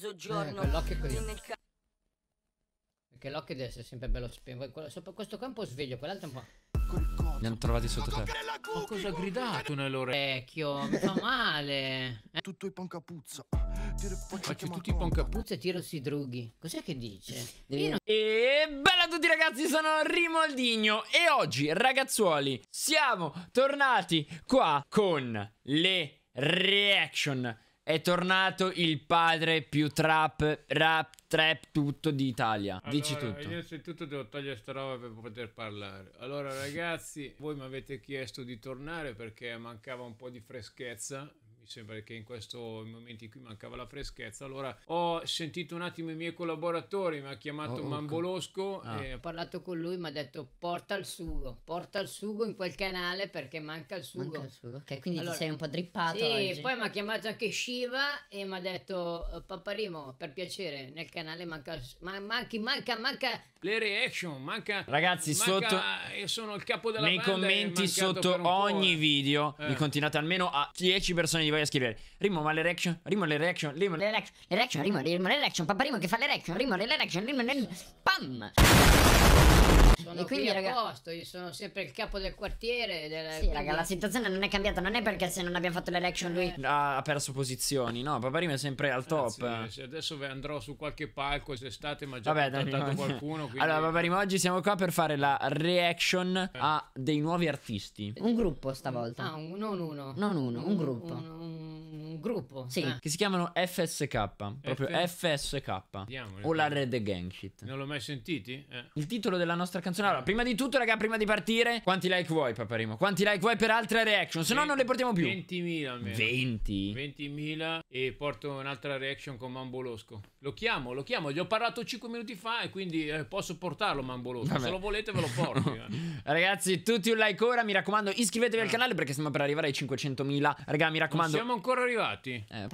mezzogiorno. Eh, l'occhio Perché l'occhio deve essere sempre bello spento. questo qua è un po' sveglio, quell'altro è un po'. Ne hanno trovati sotto terra. Ma cosa ha gridato nell'orecchio? Mi fa male. Eh? Tutto i pancapuzza. Faccio tutti i pancapuzza e tiro si drughi. Cos'è che dice? Io... E bella a tutti ragazzi, sono Rimoldino e oggi ragazzuoli siamo tornati qua con le reaction. È tornato il padre più trap, rap, trap, tutto d'Italia. Allora, Dici tutto. Innanzitutto devo togliere sta roba per poter parlare. Allora ragazzi, voi mi avete chiesto di tornare perché mancava un po' di freschezza sembra che in questo momento in cui mancava la freschezza. Allora ho sentito un attimo i miei collaboratori, mi ha chiamato oh, Mambolosco. Ah. E... Ho parlato con lui, mi ha detto porta il sugo, porta il sugo in quel canale perché manca il sugo. Manca il sugo. Ok, quindi allora, ti sei un po' drippato. Sì, oggi. poi mi ha chiamato anche Shiva e mi ha detto paparimo per piacere nel canale manca, ma, manchi, manca, manca le reaction, manca Ragazzi, manca, sotto sono il capo della nei commenti sotto ogni eh. video eh. mi continuate almeno a 10 persone di voi a scrivere Rimo ma le reaction, Rimo le reaction, Rimo le reaction, le reaction, Rimo, le reaction, papà Rimo che fa le reaction, Rimo le reaction, Rimo le pam sono e quindi, qui raga... posto, io sono sempre il capo del quartiere. Della... Sì, quindi... raga, la situazione non è cambiata, non è perché se non abbiamo fatto l'election lui eh. ha perso posizioni, no, Paparino è sempre al eh, top. Anzi, adesso andrò su qualche palco quest'estate, ma già ho contattato qualcuno. Quindi... Allora, Paparino, oggi siamo qua per fare la reaction eh. a dei nuovi artisti. Un gruppo stavolta. Ah, un, non uno. Non uno, un, un gruppo. Un, un, gruppo. Sì. Ah. Che si chiamano FSK. Proprio F- FSK. Andiamole, o la Red Gang Shit. Non l'ho mai sentiti? Eh. Il titolo della nostra canzone. Allora, prima di tutto, raga, prima di partire, quanti like vuoi, Paparimo? Quanti like vuoi per altre reaction? Se no, non le portiamo più. 20.000 almeno. 20. 20.000 e porto un'altra reaction con Mambolosco. Lo chiamo, lo chiamo, gli ho parlato 5 minuti fa e quindi eh, posso portarlo Mambolosco. Vabbè. Se lo volete ve lo porto. Ragazzi, tutti un like ora, mi raccomando, iscrivetevi eh. al ah. canale perché stiamo per arrivare ai 500.000. Raga, mi raccomando. Non siamo ancora arrivati. Eh.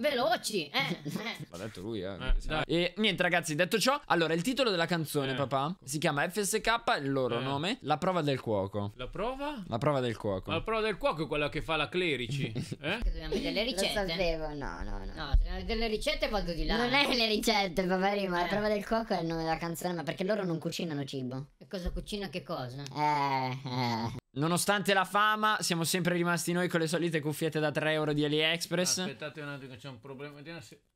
Veloci, eh. eh. L'ha detto lui, eh. eh e niente ragazzi, detto ciò, allora il titolo della canzone, eh. papà, si chiama FSK, il loro nome, La prova del cuoco. La prova? La prova del cuoco. La prova del cuoco è quella che fa la clerici, eh? Dobbiamo vedere le ricette. Lo sapevo, no no, no, no. se avete delle ricette vado di là. Non è le ricette, poverino, ma eh. la prova del cuoco è il nome della canzone, ma perché loro non cucinano cibo. E cosa cucina che cosa? Eh, eh. Nonostante la fama, siamo sempre rimasti noi con le solite cuffiette da 3 euro di AliExpress. Aspettate un attimo, c'è un problema. Eh, aspetta,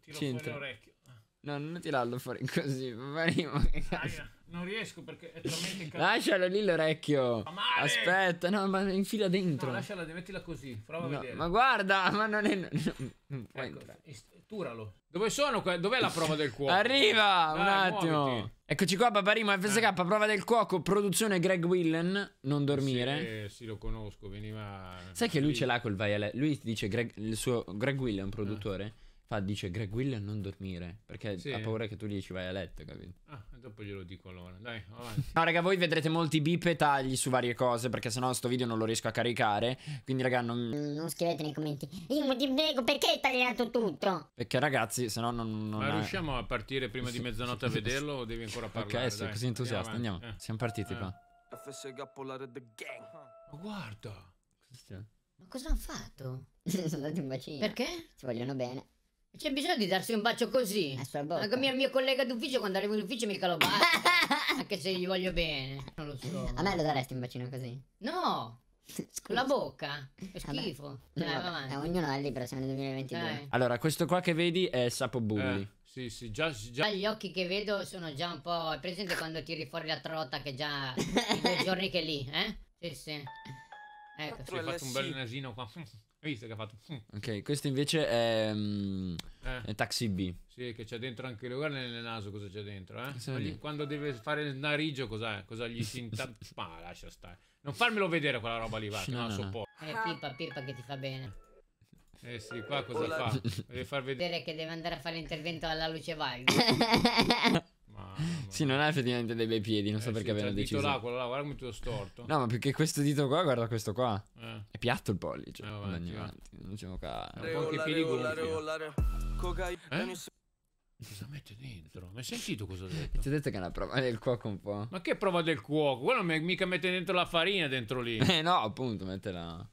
tiro C'entra. fuori l'orecchio. No, non tirarlo fuori così. che Dai, non riesco perché è talmente caldo. Lascialo lì l'orecchio. Aspetta, no, ma infila dentro. No, lasciala, mettila così. Prova no, a vedere. Ma guarda, ma non è. No, non ecco, turalo. Dove sono? Dov'è la prova del cuoco? Arriva! Dai, un attimo. Muoviti. Eccoci qua, Paparimo FSK, eh. Ah. prova del cuoco, produzione Greg Willen. Non dormire. Sì, eh, sì lo conosco, veniva. Sai che lui lì. ce l'ha col vaiale. Lui dice Greg, il suo Greg Willen, produttore. Eh Fa, dice Greg William non dormire, perché sì. ha paura che tu gli ci vai a letto, capito? Ah, dopo glielo dico allora, dai, avanti. No, raga, voi vedrete molti bip e tagli su varie cose, perché sennò sto video non lo riesco a caricare, quindi raga, non... Mm, non scrivete nei commenti, io ti prego, perché hai tagliato tutto? Perché ragazzi, sennò non... non Ma è... riusciamo a partire prima di mezzanotte a vederlo o devi ancora parlare? Ok, sei così entusiasta, andiamo, andiamo. Eh. siamo partiti eh. qua. FSH The Gang. Ma guarda! Cosa Ma cosa hanno fatto? Sono andati un bacino. Perché? Ci vogliono bene. C'è bisogno di darsi un bacio così. Ma eh, Anche il mio collega d'ufficio quando arrivo in ufficio mica lo bacio. anche se gli voglio bene. Non lo so. A me lo daresti un bacino così? No! Con la bocca, è schifo. Eh, vabbè. Dai, Vabbè. Eh, ognuno è libero, siamo nel 2022. Dai. Eh. Allora, questo qua che vedi è Sapo Bulli. Eh, sì, sì, già, già. Gli occhi che vedo sono già un po'. È presente quando tiri fuori la trota che già. i due giorni che è lì, eh? Sì, sì. Ecco, si è fatto un bel nasino qua. Hai visto che ha fatto? Mm. Ok, questo invece è, mm, eh. è Taxi B. Sì, che c'è dentro anche lui. Guarda nel naso cosa c'è dentro. Eh? Gli, quando deve fare il narigio, cos'è? Cosa gli si inta... Ma lascia stare. Non farmelo vedere quella roba lì, va. No, no, sopporto. Eh, Pippa, Pippa che ti fa bene. Eh sì, qua cosa Hola. fa? Deve far vedere che deve andare a fare l'intervento alla luce valida. sì, non ha effettivamente dei bei piedi, non so eh, perché sì, abbiano deciso. Questo dito là, quello là, guarda come tutto storto. No, ma più che questo dito qua, guarda questo qua. Eh. È piatto il pollice. Eh, avanti, avanti. Non diciamo qua. È un po' anche piedi gonfi. Eh? Cosa mette dentro? Ma hai sentito cosa ho detto? Ti ho detto che è una prova del cuoco un po'. Ma che prova del cuoco? Quello mica mette dentro la farina dentro lì. Eh no, appunto, mette la...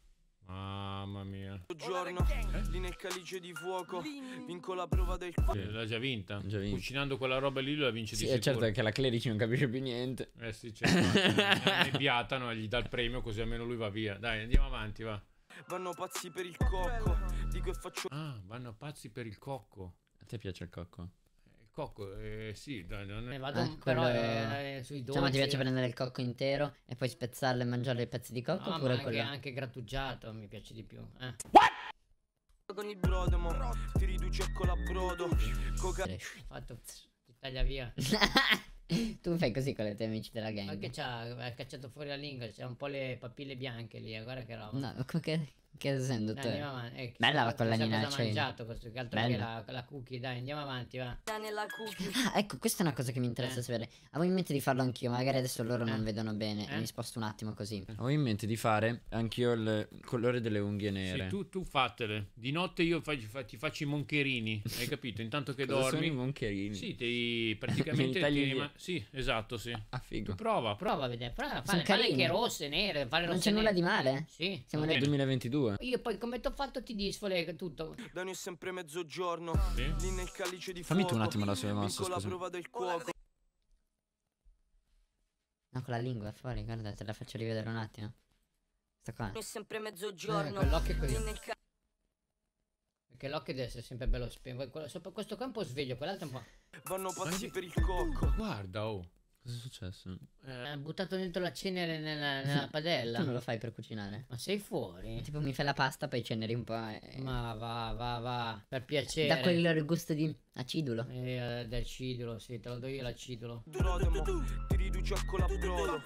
Giorno, lì nel calice di fuoco, vinco la prova del cuore. L'ha già vinta. già vinta. Cucinando quella roba lì la vince sì, di certo sicuro. Sì, certo perché la Clerici non capisce più niente. Eh sì, certo. ne e gli dà il premio così almeno lui va via. Dai, andiamo avanti, va. Vanno pazzi per il cocco, dico e faccio... Ah, vanno pazzi per il cocco. A te piace il cocco? Cocco, eh, sì, dai, non è... Eh, vado ah, però quello... eh, eh sui dolci. Cioè, ma ti piace prendere il cocco intero e poi spezzarlo e mangiare i pezzi di cocco? No, oppure anche, quello... anche grattugiato mi piace di più. Eh. What? Con il brodo, mo ti riduci a colabrodo. Coca... Fatto, ti taglia via. tu fai così con le tue amici della gang. Ma che c'ha, ha cacciato fuori la lingua, c'ha un po' le papille bianche lì, eh, guarda che roba. No, che... Che sei andato? Andiamo avanti. Eh, Bella la collanina al cielo. mangiato questo che altro che la, la, cookie, dai, andiamo avanti, va. Ah, ecco, questa è una cosa che mi interessa eh. sapere. Avevo in mente di farlo anch'io, magari adesso loro eh. non vedono bene. Eh. Mi sposto un attimo così. Avevo in mente di fare anch'io il colore delle unghie nere. Sì, tu, tu fatele. Di notte io fa, fa, ti faccio i moncherini, hai capito? Intanto che dormi. Sono i moncherini. Sì, ti praticamente ti rima... Sì, esatto, sì. Ah, figo. prova, prova, a vedere, prova a fare anche rosse, nere, fare Non c'è nulla di male? Sì. Siamo nel 2022 due. Io poi come ti ho fatto ti disfole tutto. Danio è sempre mezzogiorno. Sì. Lì nel calice di Fammi tu un attimo la sua mossa, scusa. la prova del cuoco. No, con la lingua fuori, guarda, te la faccio rivedere un attimo. Sta qua. È sempre eh, mezzogiorno. Eh, l'occhio così. Perché l'occhio deve essere sempre bello spento. Sopra questo qua è un po' sveglio, quell'altro è un po'. Vanno pazzi per il cocco. Guarda, oh. Cosa è successo? Eh, ha buttato dentro la cenere nella, nella padella. tu non lo fai per cucinare. Ma sei fuori? Eh, tipo mi fai la pasta, poi ceneri un po'. E... Eh. Ma va, va, va. Per piacere. Da quel gusto di acidulo. Eh, eh d'acidulo, sì, te lo do io l'acidulo. Ti riduci a colabrodo.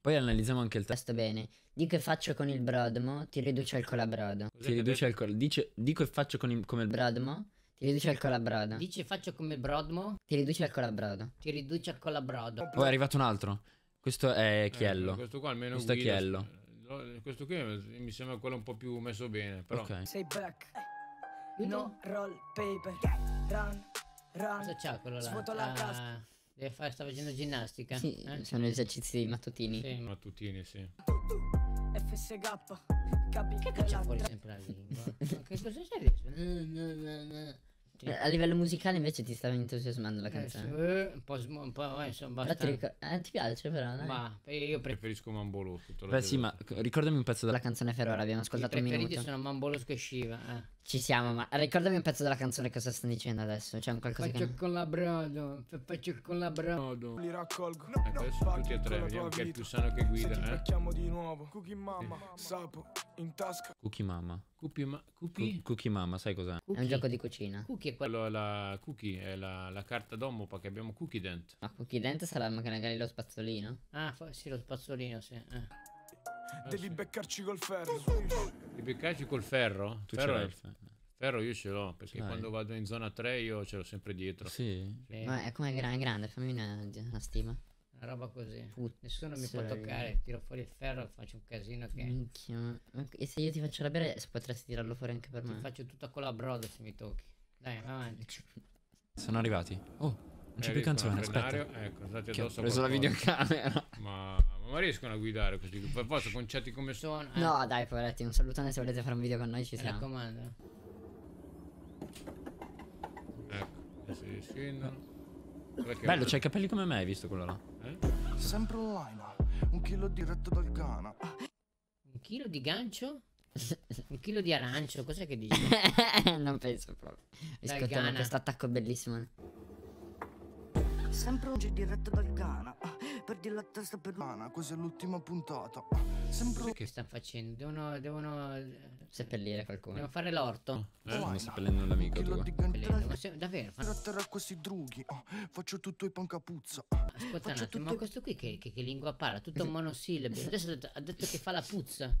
Poi analizziamo anche il testo bene. Dico che faccio con il brodmo, ti riduce al colabrodo. Ti riduce al colabrodo. Dice, dico che faccio con il, come il brodmo, ti riduce al colabrodo. Dice faccio come Brodmo? Ti riduce al colabrodo. Ti riduce al colabrodo. Oh, è arrivato un altro. Questo è eh, Chiello. Eh, questo qua almeno questo guida, è Chiello. Questo qui mi sembra quello un po' più messo bene, però. Okay. Sei black. Eh. No roll paper. Run. Run. Cosa c'ha quello là? Svuoto la ah, deve fare, sta facendo ginnastica. Sì, eh? sono esercizi mattutini. Sì. Mattutini, sì. FSK. Capì che caccia fuori sempre la lingua? che cosa c'è Sì. A livello musicale invece ti stava entusiasmando la eh, canzone. Eh, un po', un po' eh, sono abbastanza... ti, eh, ti piace però, dai. Ma eh, io pre preferisco Mambolosco. Beh sì, ma ricordami un pezzo della canzone Ferrara, abbiamo ascoltato i minuto. I preferiti sono Mambolosco e Shiva, eh. Ci siamo, ma ricordami un pezzo della canzone cosa stanno dicendo adesso. C'è cioè un qualcosa faccio che. Faccio collabrato, faccio brodo. Li raccolgo. No, no, adesso tutti e tre, vediamo che è più sano che guida. Se eh? di nuovo. Cookie mamma. sì. sapo, in tasca. Cookie mamma. Cookie, ma cookie? cookie Mama, sai cos'è? È un gioco di cucina. Cookie è quello. quello è La cookie è la, la carta d'omopa che abbiamo Cookie Dent. Ma Cookie Dent sarà magari lo spazzolino? Ah, sì, lo spazzolino, sì. Eh. Eh, Devi beccarci col ferro. Devi beccarci col ferro? Tu ferro, il ferro. ferro io ce l'ho, perché ce quando vado in zona 3 io ce l'ho sempre dietro. Sì. sì. è come grande, grande, fammi una, una stima. Una roba così. Put Nessuno mi può toccare, tiro fuori il ferro e faccio un casino che... Minchia. E se io ti faccio bere, potresti tirarlo fuori anche per me? faccio tutta con la broda se mi tocchi. Dai, avanti. Sono arrivati. Oh. Non c'è più canzone, aspetta. Ecco, state che ho preso qualcosa. la videocamera. Ma, ma riescono a guidare così. Poi forza, concetti come sono. Eh. No, dai, poveretti, un salutone se volete fare un video con noi, ci siamo. Mi raccomando. Ecco, si scendono. Bello, c'hai i capelli come me, hai visto quello là? Eh? Sempre online, un chilo diretto dal Ghana. Un chilo di gancio? un chilo di arancio, cos'è che dici? non penso proprio. Riscottano questo attacco bellissimo. Sempre un diretto dal Ghana Perdi la testa peruana, questa è l'ultima puntata Sempre Che stanno facendo? Devono, devono eh, seppellire qualcuno Devono fare l'orto eh, Stanno seppellendo un amico tuo Davvero? Tratterà questi drughi oh, Faccio tutto i pancapuzza Ascolta un attimo, ma questo qui che, che, che lingua parla? Tutto un monosillabo Adesso ha detto, che fa la puzza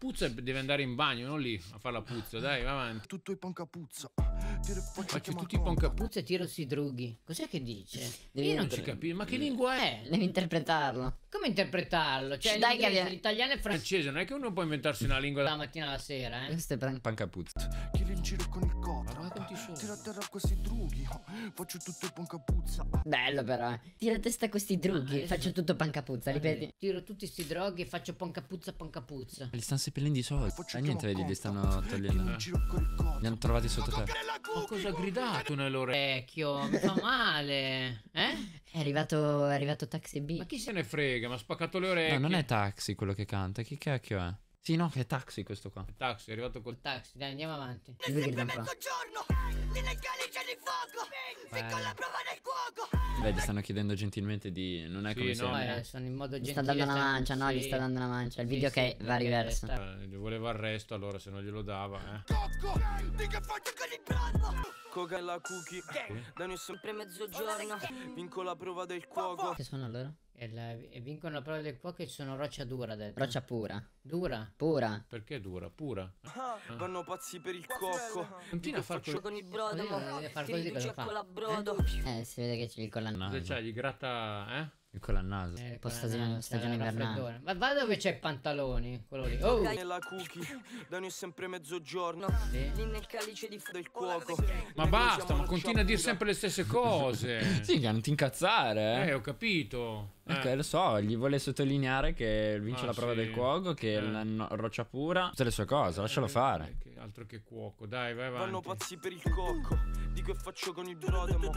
puzza deve andare in bagno, non lì a fare la puzza, dai, va avanti. Tutto il pancapuzza. Faccio tutti i pancapuzzi e tiro sui drughi. Cos'è che dice? Devi Io non ci capisco. Ma che lingua è? Eh, devi interpretarlo. Come interpretarlo? Cioè, Dai, che... l'italiano e francese. Non è che uno può inventarsi una lingua da mattina alla sera, eh? Questo è pan... Chi in giro con il coro? Tira a terra questi drughi, oh, faccio tutto panca puzza. Bello però, eh. tira a testa questi drughi, ah, faccio esatto. tutto pancapuzza puzza, ah, ripeti. Tiro tutti questi droghi e faccio pancapuzza pancapuzza panca Li stanno seppellendo i soldi. E eh, niente, vedi, li stanno togliendo. Li hanno trovati sotto terra. Ma cosa ha gridato nell'orecchio? Mi fa male. Eh? È arrivato, è arrivato Taxi B. Ma chi se ne frega? Mi ha spaccato le orecchie. No, non è Taxi quello che canta. Chi cacchio è? Sì, no, è taxi questo qua. È taxi, è arrivato col taxi. Dai, andiamo avanti. È sempre mezzogiorno. L'illegale c'è di fuoco. Ficco eh. la prova del cuoco. Vedi, stanno chiedendo gentilmente di. Non è sì, come no, se. Eh, sono in modo gentile. Gli Sta dando una cioè, mancia, no, gli sta dando una mancia. Il video sì, che va riverso. Eh, gli voleva arresto, allora se non glielo dava, eh. Cocco! Mica faccio con il bravo! Coca e la cookie. Da nessun. Sempre mezzogiorno. Vinco la prova del cuoco. Che sono allora? E, la, e vincono la prova del cuoco che sono roccia dura dentro. Roccia pura. Dura? Pura. Perché dura? Pura. Ah, ah. Vanno pazzi per il cocco. Continua a farci con il brodo. Continua a far così cosa fa. Eh, si vede che ci vincolano. Se c'hai, gli gratta, eh? Quello al naso. Eh, po' stagione, stagione invernale. Ma va dove c'è pantaloni, quello lì. Oh! Nella cookie, da noi sempre mezzogiorno. Lì nel calice di del cuoco. Ma basta, ma continua a dire sempre le stesse cose. sì, non ti incazzare. Eh, eh ho capito. Ok, eh, eh. lo so, gli vuole sottolineare che vince ah, la prova sì. del cuoco, che eh. la no, roccia pura, tutte le sue cose, eh, lascialo fare. Che altro che cuoco, dai, vai avanti. Vanno pazzi per il cocco, dico che faccio con il brodomo.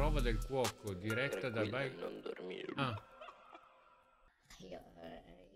Prova del cuoco, diretta da Bike. Non dormire. Ah. Io,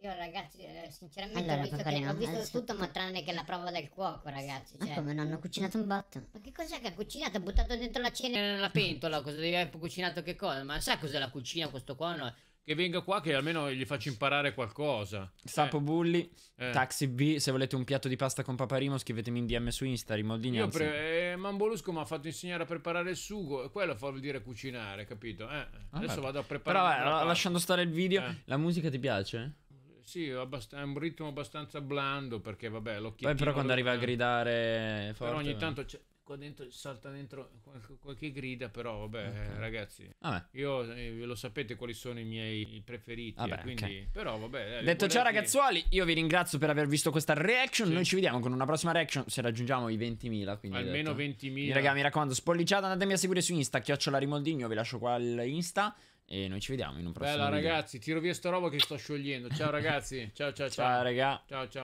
io, ragazzi, eh, sinceramente allora, ho visto, che, ho visto tutto ma tranne che la prova del cuoco, ragazzi. Ecco, cioè. Ma come non hanno cucinato un botto? Ma che cos'è che ha cucinato? Ha buttato dentro la cena nella pentola, cosa devi aver cucinato che cosa? Ma sa cos'è la cucina questo qua? No? che venga qua che almeno gli faccio imparare qualcosa. Sapo eh. Bulli, eh. Taxi B, se volete un piatto di pasta con paparimo scrivetemi in DM su Insta, Rimoldini. Io pre- eh, Mambolusco mi ha fatto insegnare a preparare il sugo, e quello vuol dire cucinare, capito? Eh. Ah, adesso vado a preparare... Però vabbè, lasciando stare il video, eh. la musica ti piace? sì, abbast- è un ritmo abbastanza blando perché vabbè l'occhio. Poi però quando arriva a gridare forte. Però ogni tanto eh. c'è, qua dentro salta dentro qualche grida, però vabbè, okay. ragazzi. Vabbè. Io eh, lo sapete quali sono i miei preferiti. Vabbè, eh, quindi, okay. però vabbè. Eh, Detto ciao, ragazzuoli, io vi ringrazio per aver visto questa reaction. Sì. Noi ci vediamo con una prossima reaction. Se raggiungiamo i 20.000, quindi almeno 20.000. Raga, mi raccomando, spolliciate, andatemi a seguire su Insta, chiocciola rimoldigno vi lascio qua l'Insta. E noi ci vediamo in un prossimo Bella, video. ragazzi, tiro via sta roba che sto sciogliendo. Ciao, ragazzi. Ciao, ciao, ciao. Ciao, raga. Ciao, ciao.